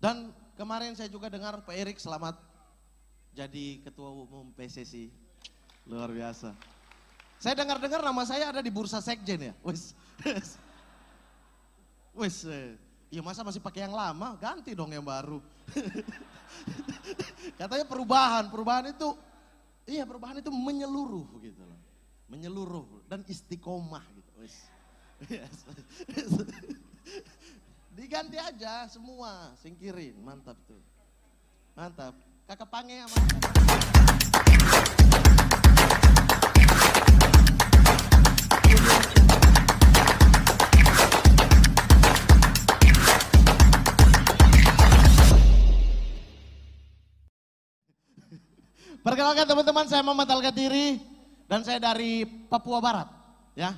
Dan kemarin saya juga dengar Pak Erik selamat jadi ketua umum PSSI. Luar biasa. Saya dengar-dengar nama saya ada di bursa sekjen ya. Wes. Wes. Eh, ya masa masih pakai yang lama, ganti dong yang baru. Katanya perubahan, perubahan itu iya perubahan itu menyeluruh gitu loh. Menyeluruh dan istiqomah gitu. Wes. Yes. Diganti aja semua, singkirin, mantap tuh. Mantap. Kakak Pange sama Perkenalkan teman-teman, saya Muhammad Al-Katiri dan saya dari Papua Barat. Ya,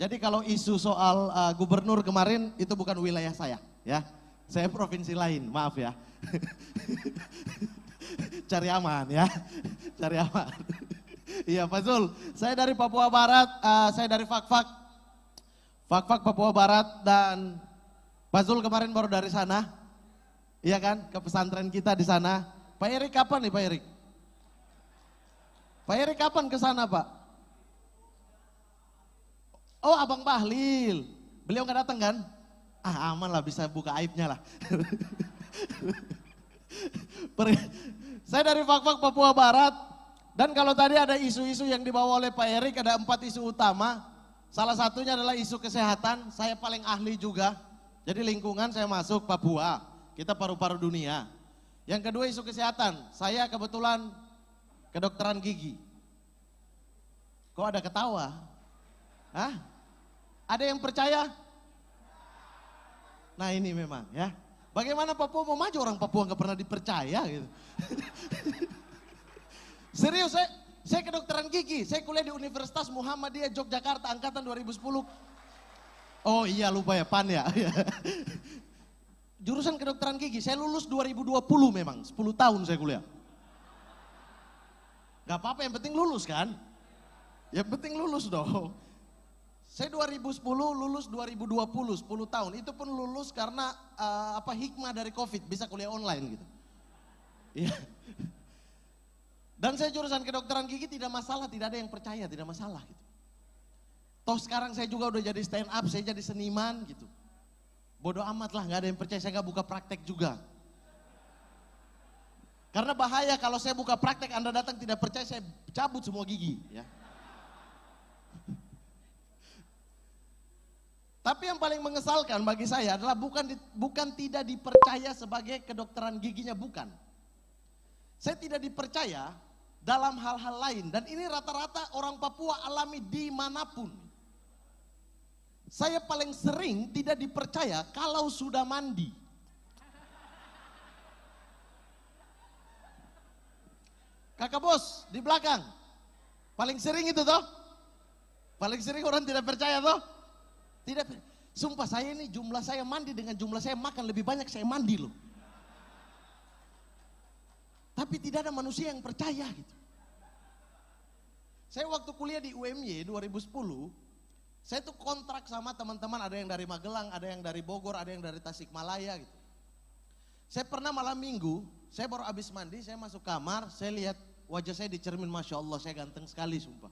jadi kalau isu soal uh, gubernur kemarin itu bukan wilayah saya, ya. Saya provinsi lain, maaf ya. Cari aman ya, cari aman. Iya Pak Zul, saya dari Papua Barat, uh, saya dari Fakfak. Fakfak Papua Barat dan Pak Zul kemarin baru dari sana. Iya kan, ke pesantren kita di sana. Pak Erik kapan nih Pak Erik? Pak Erik kapan ke sana Pak? Oh Abang Bahlil, beliau nggak datang kan? Ah aman lah bisa buka aibnya lah. Saya dari Fakfak Papua Barat dan kalau tadi ada isu-isu yang dibawa oleh Pak Erik ada empat isu utama. Salah satunya adalah isu kesehatan. Saya paling ahli juga. Jadi lingkungan saya masuk Papua. Kita paru-paru dunia. Yang kedua isu kesehatan. Saya kebetulan kedokteran gigi. Kok ada ketawa? Hah? Ada yang percaya? Nah ini memang ya. Bagaimana Papua mau maju orang Papua nggak pernah dipercaya gitu. Serius saya, saya kedokteran gigi, saya kuliah di Universitas Muhammadiyah Yogyakarta angkatan 2010. Oh iya lupa ya pan ya. Jurusan kedokteran gigi, saya lulus 2020 memang, 10 tahun saya kuliah. Gak apa-apa yang penting lulus kan? Yang penting lulus dong. Saya 2010 lulus 2020, 10 tahun. Itu pun lulus karena uh, apa hikmah dari Covid, bisa kuliah online gitu. Iya. Dan saya jurusan kedokteran gigi tidak masalah, tidak ada yang percaya, tidak masalah gitu. Toh sekarang saya juga udah jadi stand up, saya jadi seniman gitu. Bodoh amat lah, nggak ada yang percaya, saya nggak buka praktek juga. Karena bahaya kalau saya buka praktek, Anda datang tidak percaya, saya cabut semua gigi. Ya. Tapi yang paling mengesalkan bagi saya adalah bukan bukan tidak dipercaya sebagai kedokteran giginya bukan. Saya tidak dipercaya dalam hal-hal lain dan ini rata-rata orang Papua alami dimanapun. Saya paling sering tidak dipercaya kalau sudah mandi. Kakak bos di belakang. Paling sering itu toh. Paling sering orang tidak percaya toh. Tidak, sumpah saya ini jumlah saya mandi dengan jumlah saya makan lebih banyak saya mandi loh. Tapi tidak ada manusia yang percaya gitu. Saya waktu kuliah di UMY 2010, saya tuh kontrak sama teman-teman ada yang dari Magelang, ada yang dari Bogor, ada yang dari Tasikmalaya gitu. Saya pernah malam minggu, saya baru habis mandi, saya masuk kamar, saya lihat wajah saya di cermin, Masya Allah saya ganteng sekali sumpah.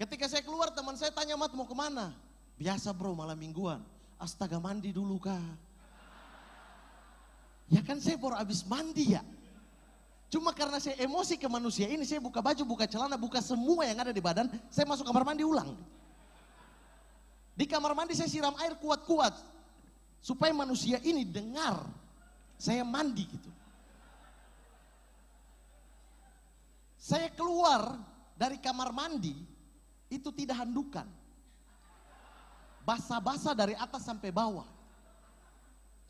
Ketika saya keluar teman saya tanya, Mat mau kemana? Biasa bro malam mingguan. Astaga mandi dulu kah? Ya kan saya baru habis mandi ya. Cuma karena saya emosi ke manusia ini, saya buka baju, buka celana, buka semua yang ada di badan, saya masuk kamar mandi ulang. Di kamar mandi saya siram air kuat-kuat. Supaya manusia ini dengar saya mandi gitu. Saya keluar dari kamar mandi, itu tidak handukan basah-basah dari atas sampai bawah.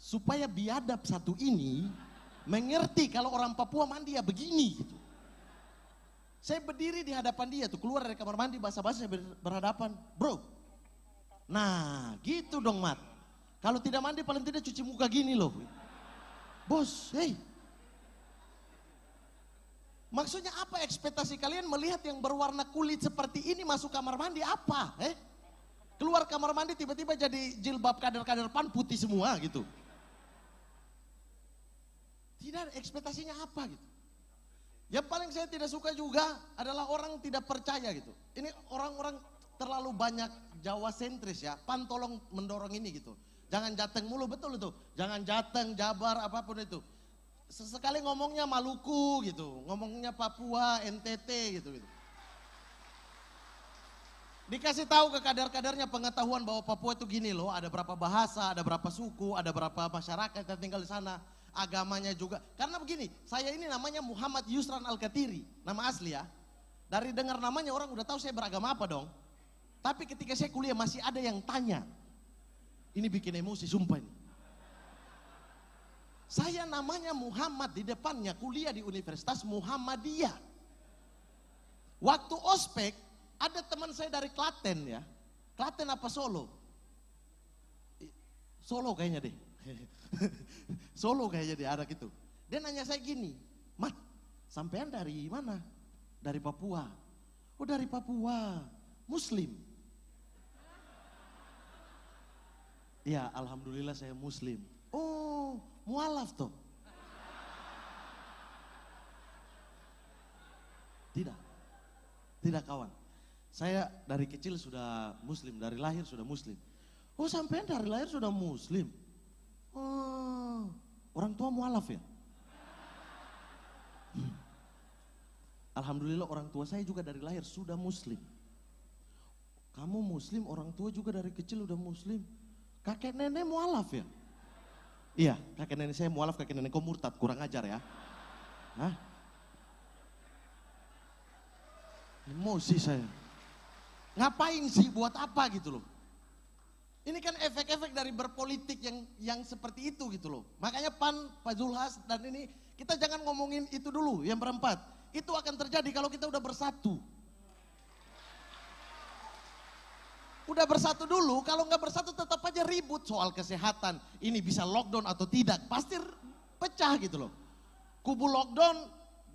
Supaya biadab satu ini mengerti kalau orang Papua mandi ya begini gitu. Saya berdiri di hadapan dia tuh, keluar dari kamar mandi basah-basah berhadapan. Bro, nah gitu dong Mat. Kalau tidak mandi paling tidak cuci muka gini loh. Bos, hei. Maksudnya apa ekspektasi kalian melihat yang berwarna kulit seperti ini masuk kamar mandi apa? Eh? Keluar kamar mandi tiba-tiba jadi jilbab kader-kader pan putih semua gitu. Tidak ekspektasinya apa gitu. Yang paling saya tidak suka juga adalah orang tidak percaya gitu. Ini orang-orang terlalu banyak Jawa sentris ya. Pan tolong mendorong ini gitu. Jangan jateng mulu betul itu. Jangan jateng, Jabar apapun itu. Sesekali ngomongnya Maluku gitu, ngomongnya Papua, NTT gitu gitu. Dikasih tahu ke kader-kadernya pengetahuan bahwa Papua itu gini loh, ada berapa bahasa, ada berapa suku, ada berapa masyarakat yang tinggal di sana, agamanya juga. Karena begini, saya ini namanya Muhammad Yusran Al-Katiri, nama asli ya. Dari dengar namanya orang udah tahu saya beragama apa dong. Tapi ketika saya kuliah masih ada yang tanya. Ini bikin emosi, sumpah ini. Saya namanya Muhammad di depannya kuliah di Universitas Muhammadiyah. Waktu ospek ada teman saya dari Klaten ya. Klaten apa Solo? Solo kayaknya deh. Solo kayaknya deh ada gitu. Dia nanya saya gini, Mat, sampean dari mana? Dari Papua. Oh dari Papua, Muslim. Ya Alhamdulillah saya Muslim. Oh mualaf toh. Tidak. Tidak kawan. Saya dari kecil sudah muslim, dari lahir sudah muslim. Oh sampai dari lahir sudah muslim. Oh, orang tua mualaf ya? Hmm. Alhamdulillah orang tua saya juga dari lahir sudah muslim. Kamu muslim, orang tua juga dari kecil sudah muslim. Kakek nenek mualaf ya? Iya, kakek nenek saya mualaf, kakek nenek kau murtad, kurang ajar ya. Hah? Emosi saya. Ngapain sih buat apa gitu loh. Ini kan efek-efek dari berpolitik yang yang seperti itu gitu loh. Makanya PAN, Pak Zulhas dan ini kita jangan ngomongin itu dulu yang berempat. Itu akan terjadi kalau kita udah bersatu. Udah bersatu dulu, kalau nggak bersatu tetap aja ribut soal kesehatan. Ini bisa lockdown atau tidak, pasti pecah gitu loh. Kubu lockdown,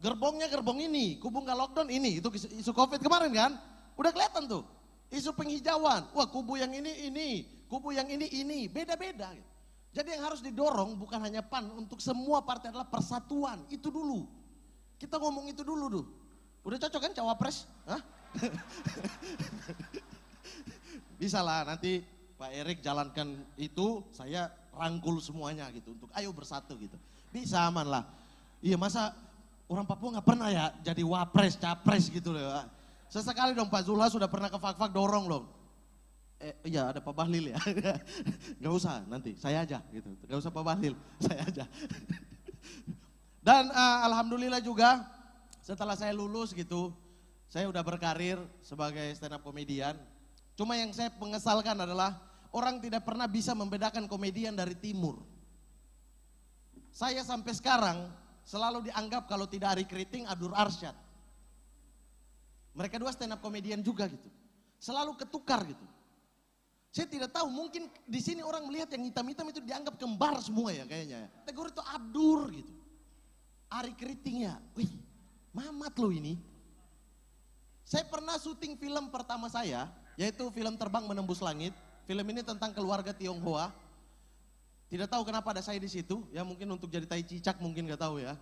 gerbongnya gerbong ini, kubu nggak lockdown ini, itu isu COVID kemarin kan. Udah kelihatan tuh. Isu penghijauan. Wah kubu yang ini, ini. Kubu yang ini, ini. Beda-beda. Jadi yang harus didorong bukan hanya PAN. Untuk semua partai adalah persatuan. Itu dulu. Kita ngomong itu dulu tuh. Udah cocok kan cawapres? Hah? Bisa lah nanti Pak Erik jalankan itu, saya rangkul semuanya gitu untuk ayo bersatu gitu. Bisa aman lah. Iya masa orang Papua nggak pernah ya jadi wapres, capres gitu loh. Sesekali dong Pak Zulha sudah pernah ke fak-fak dorong loh. Eh, iya ada Pak Bahlil ya. Gak usah nanti, saya aja gitu. Gak usah Pak Bahlil, saya aja. Dan uh, alhamdulillah juga setelah saya lulus gitu, saya udah berkarir sebagai stand up komedian. Cuma yang saya pengesalkan adalah orang tidak pernah bisa membedakan komedian dari timur. Saya sampai sekarang selalu dianggap kalau tidak hari Keriting, Abdur Arsyad. Mereka dua stand up komedian juga gitu. Selalu ketukar gitu. Saya tidak tahu, mungkin di sini orang melihat yang hitam-hitam itu dianggap kembar semua ya kayaknya. Tegur itu abdur gitu. Ari keriting ya, wih mamat lo ini. Saya pernah syuting film pertama saya, yaitu film Terbang Menembus Langit. Film ini tentang keluarga Tionghoa. Tidak tahu kenapa ada saya di situ, ya mungkin untuk jadi tai cicak mungkin gak tahu ya.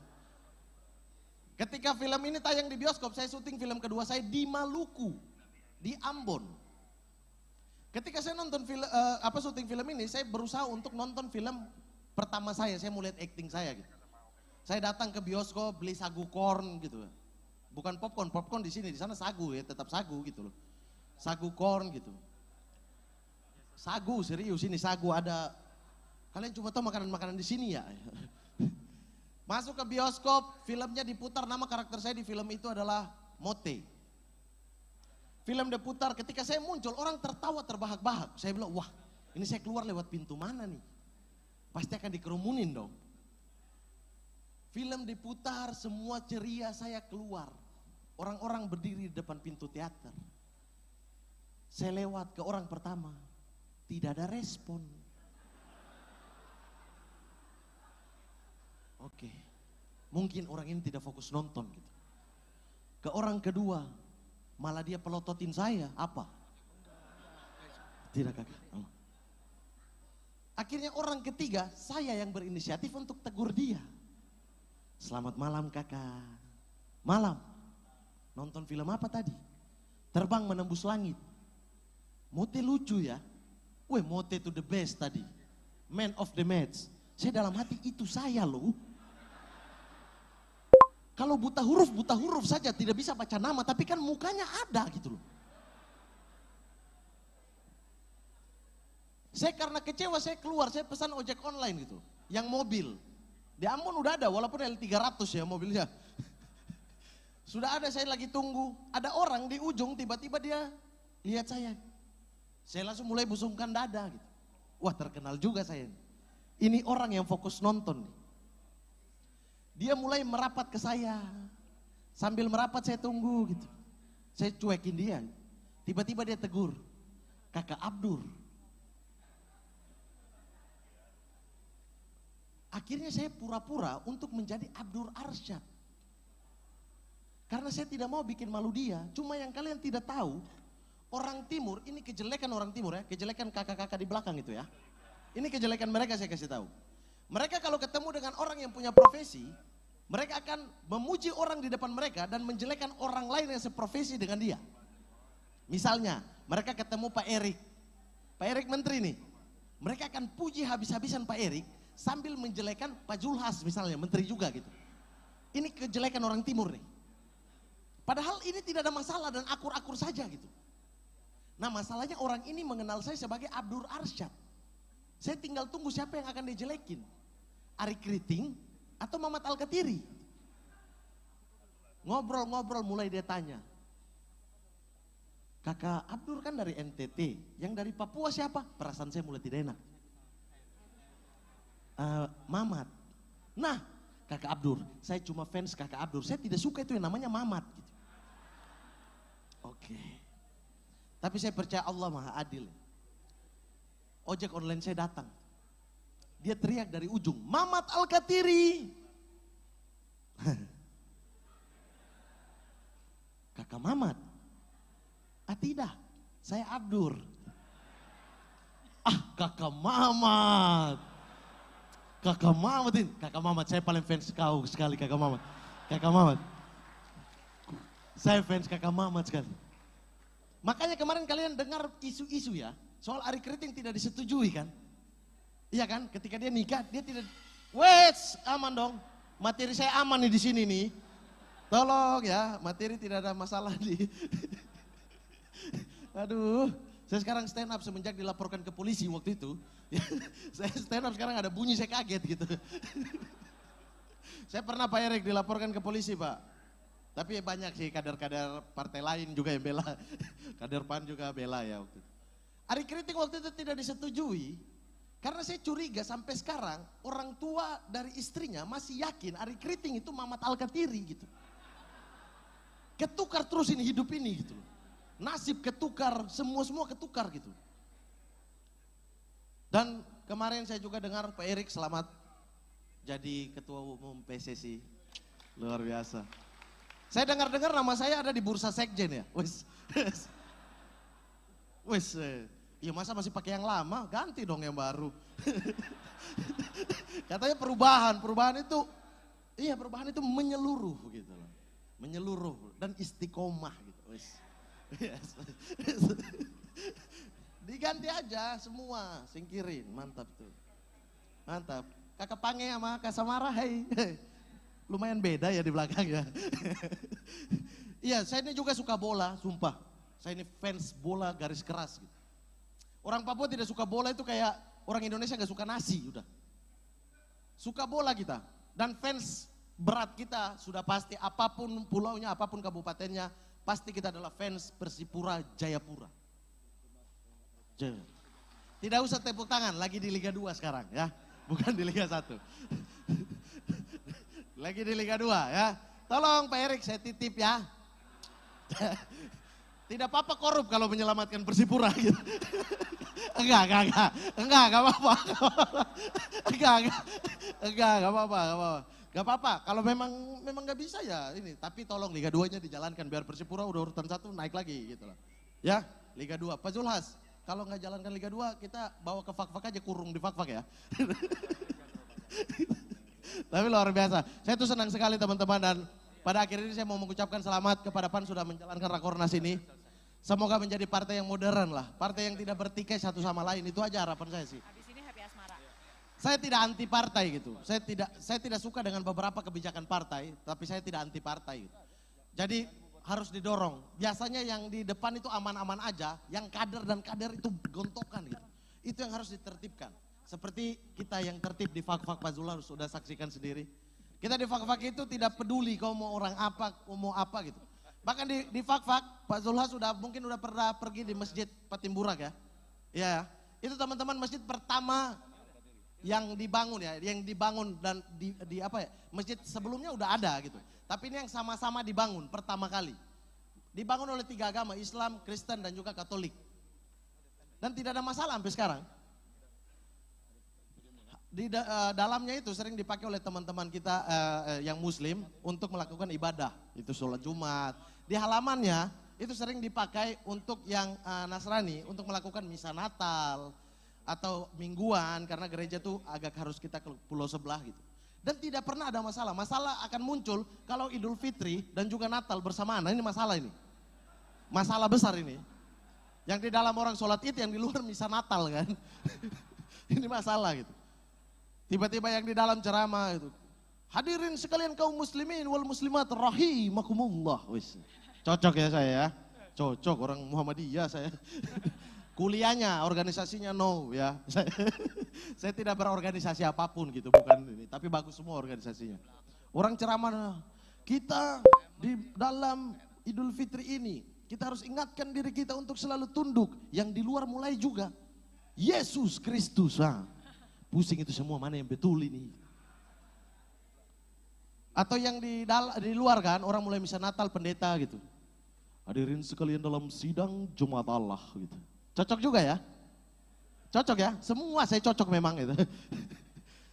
Ketika film ini tayang di bioskop, saya syuting film kedua saya di Maluku, di Ambon. Ketika saya nonton film uh, eh, apa syuting film ini, saya berusaha untuk nonton film pertama saya, saya mulai acting saya gitu. Saya datang ke bioskop beli sagu corn gitu. Bukan popcorn, popcorn di sini, di sana sagu ya, tetap sagu gitu loh. Sagu corn gitu. Sagu serius ini sagu ada. Kalian cuma tahu makanan-makanan di sini ya. Masuk ke bioskop, filmnya diputar, nama karakter saya di film itu adalah Mote. Film diputar, ketika saya muncul orang tertawa terbahak-bahak. Saya bilang, wah ini saya keluar lewat pintu mana nih? Pasti akan dikerumunin dong. Film diputar, semua ceria saya keluar. Orang-orang berdiri di depan pintu teater. Saya lewat ke orang pertama, tidak ada respon. Oke. Mungkin orang ini tidak fokus nonton gitu. Ke orang kedua, malah dia pelototin saya. Apa? Tidak kakak. Akhirnya orang ketiga, saya yang berinisiatif untuk tegur dia. Selamat malam kakak. Malam. Nonton film apa tadi? Terbang menembus langit. Mote lucu ya. Weh mote to the best tadi. Man of the match. Saya dalam hati itu saya loh. Kalau buta huruf, buta huruf saja tidak bisa baca nama, tapi kan mukanya ada gitu loh. Saya karena kecewa saya keluar, saya pesan ojek online gitu, yang mobil. Di Ambon udah ada walaupun L300 ya mobilnya. Sudah ada saya lagi tunggu, ada orang di ujung tiba-tiba dia lihat saya. Saya langsung mulai busungkan dada gitu. Wah terkenal juga saya ini. Ini orang yang fokus nonton nih. Dia mulai merapat ke saya. Sambil merapat saya tunggu gitu. Saya cuekin dia. Tiba-tiba dia tegur. Kakak Abdur. Akhirnya saya pura-pura untuk menjadi Abdur Arsyad. Karena saya tidak mau bikin malu dia. Cuma yang kalian tidak tahu, orang timur, ini kejelekan orang timur ya, kejelekan kakak-kakak di belakang itu ya. Ini kejelekan mereka saya kasih tahu. Mereka kalau ketemu dengan orang yang punya profesi, mereka akan memuji orang di depan mereka dan menjelekkan orang lain yang seprofesi dengan dia. Misalnya, mereka ketemu Pak Erik. Pak Erik menteri nih. Mereka akan puji habis-habisan Pak Erik sambil menjelekan Pak Julhas misalnya, menteri juga gitu. Ini kejelekan orang timur nih. Padahal ini tidak ada masalah dan akur-akur saja gitu. Nah masalahnya orang ini mengenal saya sebagai Abdur Arsyad. Saya tinggal tunggu siapa yang akan dijelekin. Ari Keriting atau Mamat al Ngobrol-ngobrol mulai dia tanya. Kakak Abdur kan dari NTT, yang dari Papua siapa? Perasaan saya mulai tidak enak. Uh, Mamat. Nah, kakak Abdur, saya cuma fans kakak Abdur. Saya tidak suka itu yang namanya Mamat. Gitu. Oke. Okay. Tapi saya percaya Allah maha adil ojek online saya datang. Dia teriak dari ujung, Mamat Al-Katiri. Kakak Mamat? Ah tidak, saya Abdur. Ah kakak Mamat. Kakak Mamat ini, kakak Mamat saya paling fans kau sekali kakak Mamat. Kakak Mamat. Saya fans kakak Mamat sekali. Makanya kemarin kalian dengar isu-isu ya Soal Ari Keriting tidak disetujui kan? Iya kan? Ketika dia nikah, dia tidak... Wait aman dong. Materi saya aman nih di sini nih. Tolong ya, materi tidak ada masalah di... Aduh, saya sekarang stand up semenjak dilaporkan ke polisi waktu itu. saya stand up sekarang ada bunyi, saya kaget gitu. saya pernah Pak Erik dilaporkan ke polisi Pak. Tapi banyak sih kader-kader partai lain juga yang bela. Kader PAN juga bela ya waktu itu. Ari kritik waktu itu tidak disetujui karena saya curiga sampai sekarang orang tua dari istrinya masih yakin Ari Keriting itu Mamat Alkatiri gitu. Ketukar terus ini hidup ini gitu. Nasib ketukar, semua-semua ketukar gitu. Dan kemarin saya juga dengar Pak Erik selamat jadi ketua umum PSSI. Luar biasa. Saya dengar-dengar nama saya ada di bursa sekjen ya. Wes. Wes. Eh. Iya masa masih pakai yang lama, ganti dong yang baru. Katanya perubahan, perubahan itu iya perubahan itu menyeluruh gitu loh. Menyeluruh dan istiqomah gitu. Wis. Yes. Diganti aja semua, singkirin, mantap tuh. Mantap. Kakak Pange sama Kak Samara, hei. Lumayan beda ya di belakang ya. Iya, saya ini juga suka bola, sumpah. Saya ini fans bola garis keras gitu. Orang Papua tidak suka bola itu kayak orang Indonesia nggak suka nasi udah. Suka bola kita dan fans berat kita sudah pasti apapun pulaunya, apapun kabupatennya, pasti kita adalah fans Persipura Jayapura. Jaya. Tidak usah tepuk tangan, lagi di Liga 2 sekarang ya, bukan di Liga 1. lagi di Liga 2 ya. Tolong Pak Erik saya titip ya. Tidak apa-apa korup kalau menyelamatkan Persipura gitu. enggak, enggak, enggak. Enggak, enggak apa-apa. enggak, enggak. Enggak, enggak apa-apa, enggak apa-apa. Enggak apa-apa, kalau memang memang nggak bisa ya ini. Tapi tolong Liga 2-nya dijalankan biar Persipura udah urutan satu naik lagi gitu loh. Ya, Liga 2. Pak Zulhas, kalau nggak jalankan Liga 2 kita bawa ke fak-fak aja kurung di fak-fak ya. Tapi luar biasa. Saya tuh senang sekali teman-teman dan pada akhir ini saya mau mengucapkan selamat kepada PAN sudah menjalankan rakornas ini. Semoga menjadi partai yang modern lah, partai yang tidak bertikai satu sama lain. Itu aja harapan saya sih. Habis ini happy asmara. Saya tidak anti partai gitu. Saya tidak saya tidak suka dengan beberapa kebijakan partai, tapi saya tidak anti partai gitu. Jadi harus didorong. Biasanya yang di depan itu aman-aman aja, yang kader dan kader itu gontokan gitu. Itu yang harus ditertibkan. Seperti kita yang tertib di Fak-Fak Pazula sudah saksikan sendiri. Kita di Fak-Fak itu tidak peduli kau mau orang apa, kau mau apa gitu. Bahkan di, di Fak-Fak, Pak Zulhas sudah mungkin sudah pernah pergi di masjid Patimburag ya. ya itu teman-teman masjid pertama yang dibangun ya, yang dibangun dan di, di apa ya, masjid sebelumnya udah ada gitu. Tapi ini yang sama-sama dibangun pertama kali. Dibangun oleh tiga agama, Islam, Kristen dan juga Katolik. Dan tidak ada masalah sampai sekarang di da, eh, dalamnya itu sering dipakai oleh teman-teman kita uh, uh, yang muslim untuk melakukan ibadah itu sholat jumat di halamannya itu sering dipakai untuk yang uh, Nasrani untuk melakukan misa Natal atau mingguan karena gereja tuh agak harus kita ke pulau sebelah gitu. Dan tidak pernah ada masalah. Masalah akan muncul kalau Idul Fitri dan juga Natal bersamaan. Nah, ini masalah ini. Masalah besar ini. Yang di dalam orang sholat id, yang di luar misa Natal kan. ini masalah gitu. Tiba-tiba yang di dalam ceramah itu Hadirin sekalian kaum muslimin wal muslimat rahimakumullah. Wis. Cocok ya saya ya. Cocok orang Muhammadiyah saya. Kuliahnya, organisasinya no ya. Saya, saya tidak berorganisasi apapun gitu, bukan ini. Tapi bagus semua organisasinya. Orang ceramah, kita di dalam Idul Fitri ini, kita harus ingatkan diri kita untuk selalu tunduk. Yang di luar mulai juga. Yesus Kristus. Ah. Pusing itu semua, mana yang betul ini. Atau yang di, di luar kan, orang mulai bisa Natal pendeta gitu. Hadirin sekalian dalam sidang Jumat Allah gitu. Cocok juga ya? Cocok ya? Semua saya cocok memang gitu.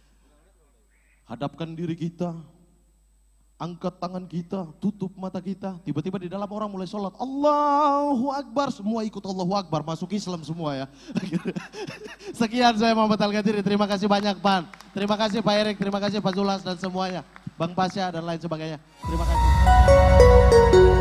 Hadapkan diri kita, angkat tangan kita, tutup mata kita. Tiba-tiba di dalam orang mulai sholat, Allahu Akbar. Semua ikut Allahu Akbar, masuk Islam semua ya. Sekian saya mau Al-Ghadiri, terima kasih banyak Pan. Terima kasih Pak Erik, terima kasih Pak Zulas dan semuanya. Bang Pasya dan lain sebagainya. Terima kasih.